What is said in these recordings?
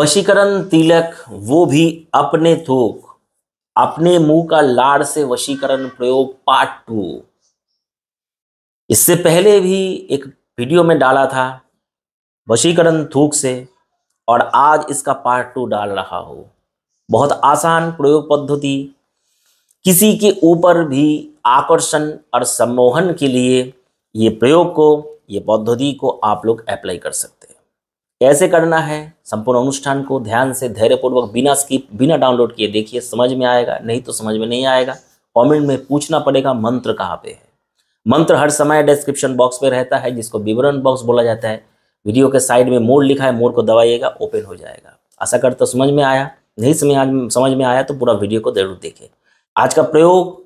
वशीकरण तिलक वो भी अपने थोक अपने मुंह का लाड़ से वशीकरण प्रयोग पार्ट टू इससे पहले भी एक वीडियो में डाला था वशीकरण थूक से और आज इसका पार्ट टू डाल रहा हो बहुत आसान प्रयोग पद्धति किसी के ऊपर भी आकर्षण और सम्मोहन के लिए ये प्रयोग को ये पद्धति को आप लोग अप्लाई कर सकते हैं कैसे करना है संपूर्ण अनुष्ठान को ध्यान से धैर्यपूर्वक बिना स्किप बिना डाउनलोड किए देखिए समझ में आएगा नहीं तो समझ में नहीं आएगा कमेंट में पूछना पड़ेगा मंत्र कहाँ पे है मंत्र हर समय डिस्क्रिप्शन बॉक्स में रहता है जिसको विवरण बॉक्स बोला जाता है वीडियो के साइड में मोड लिखा है मोड को दबाइएगा ओपन हो जाएगा आशा करता समझ में आया नहीं समझ समझ में आया तो पूरा वीडियो को जरूर देखें आज का प्रयोग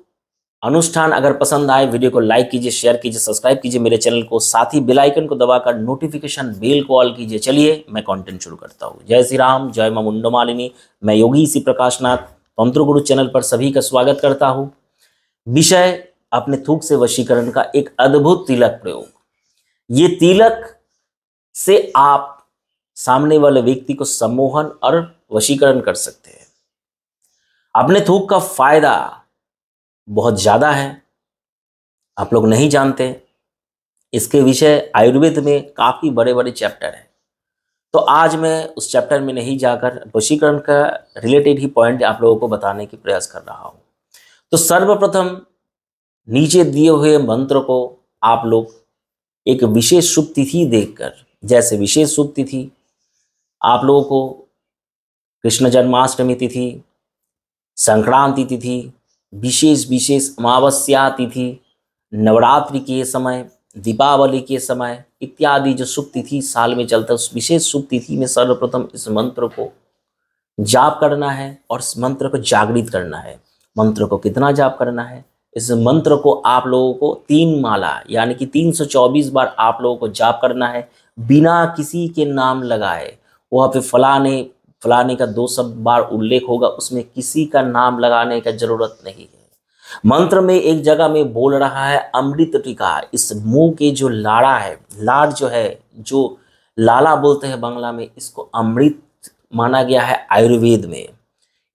अनुष्ठान अगर पसंद आए वीडियो को लाइक कीजिए शेयर कीजिए सब्सक्राइब कीजिए मेरे चैनल को साथ ही बेल आइकन को दबाकर नोटिफिकेशन बेल को ऑल कीजिए चलिए मैं कंटेंट शुरू करता हूँ जय श्री राम जय मां मुंडो मालिनी मैं योगी इसी प्रकाशनाथ तंत्र गुरु चैनल पर सभी का स्वागत करता हूँ विषय अपने थूक से वशीकरण का एक अद्भुत तिलक प्रयोग ये तिलक से आप सामने वाले व्यक्ति को सम्मोहन और वशीकरण कर सकते हैं अपने थूक का फायदा बहुत ज़्यादा है आप लोग नहीं जानते इसके विषय आयुर्वेद में काफ़ी बड़े बड़े चैप्टर हैं तो आज मैं उस चैप्टर में नहीं जाकर वशीकरण का रिलेटेड ही पॉइंट आप लोगों को बताने की प्रयास कर रहा हूँ तो सर्वप्रथम नीचे दिए हुए मंत्र को आप लोग एक विशेष शुभ तिथि देखकर जैसे विशेष शुभ तिथि आप लोगों को कृष्ण जन्माष्टमी तिथि संक्रांति तिथि विशेष विशेष अमावस्या तिथि नवरात्रि के समय दीपावली के समय इत्यादि जो शुभ तिथि साल में चलता है उस विशेष शुभ तिथि में सर्वप्रथम इस मंत्र को जाप करना है और इस मंत्र को जागृत करना है मंत्र को कितना जाप करना है इस मंत्र को आप लोगों को तीन माला यानी कि 324 बार आप लोगों को जाप करना है बिना किसी के नाम लगाए वहाँ पे फलाने फलाने का दो सब बार उल्लेख होगा उसमें किसी का नाम लगाने का जरूरत नहीं है मंत्र में एक जगह में बोल रहा है अमृत टीका इस मुंह के जो लाड़ा है लाड़ जो है जो लाला बोलते हैं बंगला में इसको अमृत माना गया है आयुर्वेद में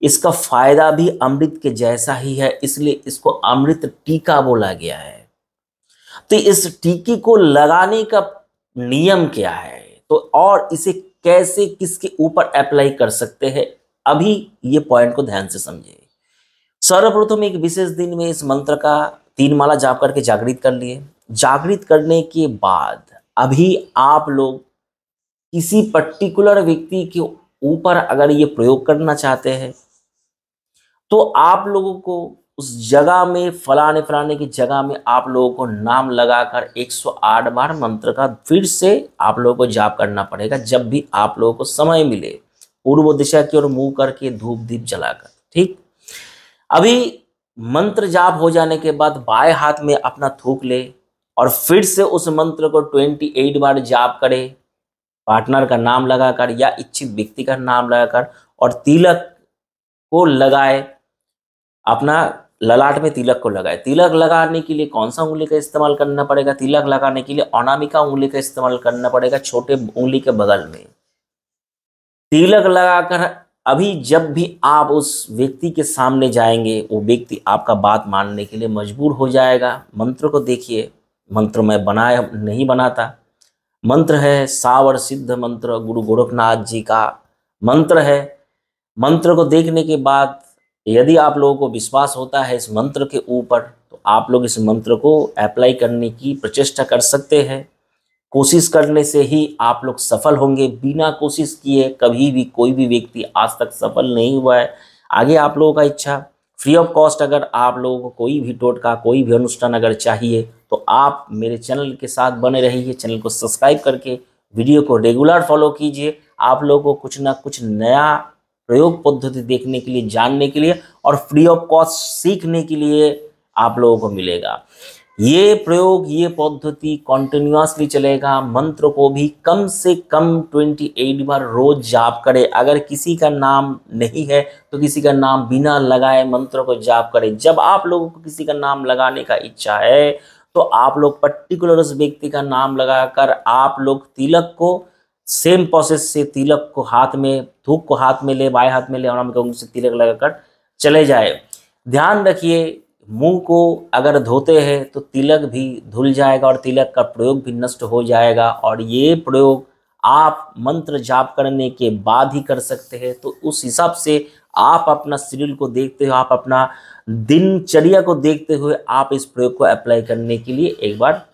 इसका फायदा भी अमृत के जैसा ही है इसलिए इसको अमृत टीका बोला गया है तो इस टीके को लगाने का नियम क्या है तो और इसे कैसे किसके ऊपर अप्लाई कर सकते हैं अभी ये पॉइंट को ध्यान से समझिए सर्वप्रथम एक विशेष दिन में इस मंत्र का तीन माला जाप करके जागृत कर लिए जागृत करने के बाद अभी आप लोग किसी पर्टिकुलर व्यक्ति के ऊपर अगर ये प्रयोग करना चाहते हैं तो आप लोगों को उस जगह में फलाने फलाने की जगह में आप लोगों को नाम लगाकर 108 बार मंत्र का फिर से आप लोगों को जाप करना पड़ेगा जब भी आप लोगों को समय मिले पूर्व दिशा की ओर मुंह करके धूप दीप जलाकर ठीक अभी मंत्र जाप हो जाने के बाद बाएं हाथ में अपना थूक ले और फिर से उस मंत्र को 28 बार जाप करे पार्टनर का नाम लगाकर या इच्छित व्यक्ति का नाम लगाकर और तिलक को लगाए अपना ललाट में तिलक को लगाए तिलक लगाने के लिए कौन सा उंगली का इस्तेमाल करना पड़ेगा तिलक लगाने के लिए अनामिका उंगली का इस्तेमाल करना पड़ेगा छोटे उंगली के बगल में तिलक लगाकर अभी जब भी आप उस व्यक्ति के सामने जाएंगे वो व्यक्ति आपका बात मानने के लिए मजबूर हो जाएगा मंत्र को देखिए मंत्र मैं बनाया नहीं बनाता मंत्र है सावर सिद्ध मंत्र गुरु गोरखनाथ जी का मंत्र है मंत्र को देखने के बाद यदि आप लोगों को विश्वास होता है इस मंत्र के ऊपर तो आप लोग इस मंत्र को अप्लाई करने की प्रचेष्टा कर सकते हैं कोशिश करने से ही आप लोग सफल होंगे बिना कोशिश किए कभी भी कोई भी व्यक्ति आज तक सफल नहीं हुआ है आगे आप लोगों का इच्छा फ्री ऑफ कॉस्ट अगर आप लोगों को कोई भी टोटका कोई भी अनुष्ठान अगर चाहिए तो आप मेरे चैनल के साथ बने रहिए चैनल को सब्सक्राइब करके वीडियो को रेगुलर फॉलो कीजिए आप लोगों को कुछ ना कुछ नया प्रयोग पद्धति देखने के लिए जानने के लिए और फ्री ऑफ कॉस्ट सीखने के लिए आप लोगों को मिलेगा ये प्रयोग ये पद्धति कॉन्टिन्यूसली चलेगा मंत्र को भी कम से कम 28 बार रोज जाप करें अगर किसी का नाम नहीं है तो किसी का नाम बिना लगाए मंत्र को जाप करें जब आप लोगों को किसी का नाम लगाने का इच्छा है तो आप लोग पर्टिकुलर उस व्यक्ति का नाम लगाकर आप लोग तिलक को सेम प्रोसेस से तिलक को हाथ में धूप को हाथ में ले बाएं हाथ में ले और हम कहूँगे से तिलक लगाकर चले जाए ध्यान रखिए मुंह को अगर धोते हैं तो तिलक भी धुल जाएगा और तिलक का प्रयोग भी नष्ट हो जाएगा और ये प्रयोग आप मंत्र जाप करने के बाद ही कर सकते हैं तो उस हिसाब से आप अपना शरीर को देखते हुए आप अपना दिनचर्या को देखते हुए आप इस प्रयोग को अप्लाई करने के लिए एक बार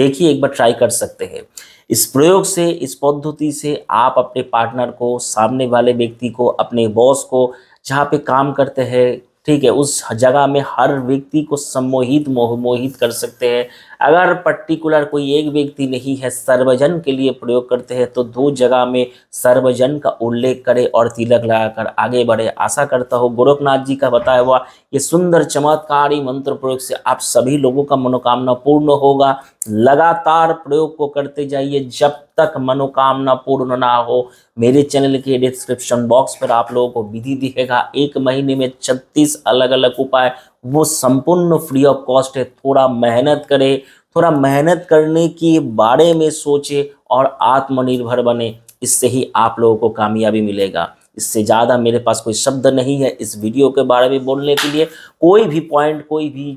देखिए एक बार ट्राई कर सकते हैं इस प्रयोग से इस पद्धति से आप अपने पार्टनर को सामने वाले व्यक्ति को अपने बॉस को जहाँ पे काम करते हैं ठीक है उस जगह में हर व्यक्ति को सम्मोहित मोह मोहित कर सकते हैं अगर पर्टिकुलर कोई एक व्यक्ति नहीं है सर्वजन के लिए प्रयोग करते हैं तो दो जगह में सर्वजन का उल्लेख करें और तिलक लगाकर आगे बढ़े आशा करता हूँ गोरखनाथ जी का बताया हुआ ये सुंदर चमत्कारी मंत्र प्रयोग से आप सभी लोगों का मनोकामना पूर्ण होगा लगातार प्रयोग को करते जाइए जब तक मनोकामना पूर्ण ना हो मेरे चैनल के डिस्क्रिप्शन बॉक्स पर आप लोगों को विधि दिखेगा एक महीने में छत्तीस अलग अलग उपाय वो संपूर्ण फ्री ऑफ कॉस्ट है थोड़ा मेहनत करे थोड़ा मेहनत करने के बारे में सोचे और आत्मनिर्भर बने इससे ही आप लोगों को कामयाबी मिलेगा इससे ज़्यादा मेरे पास कोई शब्द नहीं है इस वीडियो के बारे में बोलने के लिए कोई भी पॉइंट कोई भी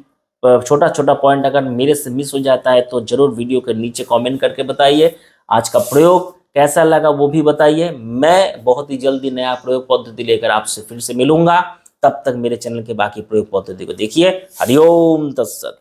छोटा छोटा पॉइंट अगर मेरे से मिस हो जाता है तो ज़रूर वीडियो के नीचे कमेंट करके बताइए आज का प्रयोग कैसा लगा वो भी बताइए मैं बहुत ही जल्दी नया प्रयोग पद्धति लेकर आपसे फिर से मिलूंगा तब तक मेरे चैनल के बाकी प्रयोग पद्धति को देखिए हरिओम तत्सत